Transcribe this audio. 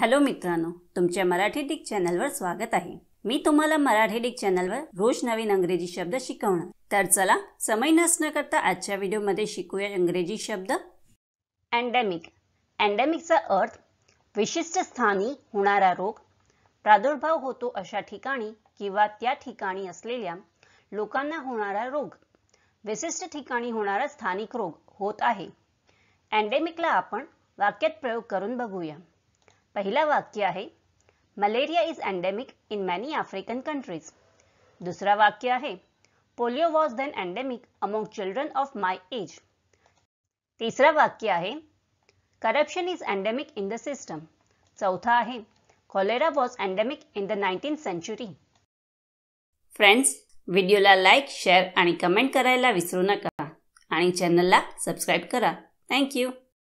hello मित्रांनो तुमच्या Marathi Dick चॅनलवर स्वागत आहे मी तुम्हाला मराठी डिक चॅनलवर रोज नवीन अंग्रेजी शब्द शिकवणार तर चला समय नसण्याकरता करता आजच्या व्हिडिओमध्ये शिकूया इंग्रजी शब्द अँडेमिक अँडेमिकचा अर्थ विशिष्ट स्थानी होणारा रोग प्रादुर्भाव होतो अशा ठिकाणी किंवा त्या ठिकाणी असलेल्या लोकांना होणारा रोग विशिष्ट ठिकाणी होणारा स्थानिक रोग होत आहे अँडेमिकला आपण वाक्यात प्रयोग करून बघूया पहिला वाक्य आहे malaria is endemic in many African countries दुसरा वाक्य आहे polio was then endemic among children of my age तिसरा वाक्य आहे corruption is endemic in the system चौथा आहे cholera was endemic in the nineteen century friends व्हिडिओला लाईक शेअर आणि कमेंट करायला विसरू नका आणि चॅनलला सबस्क्राईब करा थँक्यू